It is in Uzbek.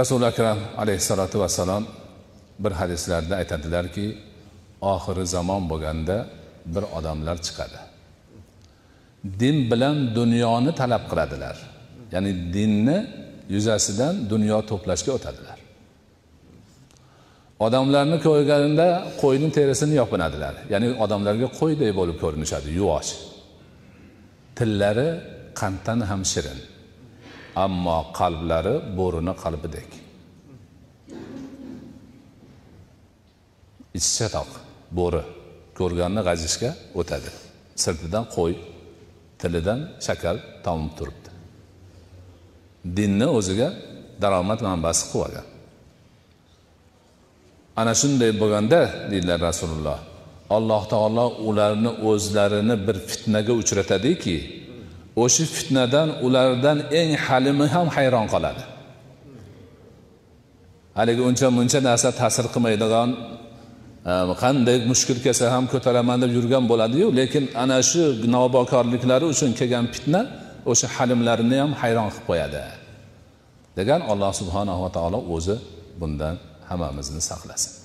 rasuli akram alayhissalotu vassalom bir hadislarda aytadilarki oxiri zamon bo'lganda bir odamlar chiqadi din bilan dunyoni talab qiladilar ya'ni dinni yuzasidan dunyo to'plashga o'tadilar odamlarni ko'rganda qo'yni terisini yopinadilar ya'ni odamlarga qo'ydek bo'lib ko'rinishadi yuvosh tillari qanddan ham shirin ammo qalblari bo'rini qalbidek ichshatoq bo'ri ko'rganni g'ajishga o'tadi sirtidan qo'y tilidan shakar tomib turibdi dinni o'ziga daromad manbasi qilib olgan ana shunday bo'lganda deydilar rasululloh alloh taolo ularni o'zlarini bir fitnaga uchratadiki o'sha fitnadan ulardan eng halimi ham hayron qoladi haligi uncha muncha narsa ta'sir qilmaydigan e, qanday mushkul kelsa ham ko'taraman deb yurgan bo'ladiyu lekin ana shu nobokorliklari uchun kelgan fitna o'sha halimlarini ham hayron qilib qo'yadi degan alloh subhanava taolo o'zi bundan hammamizni saqlasin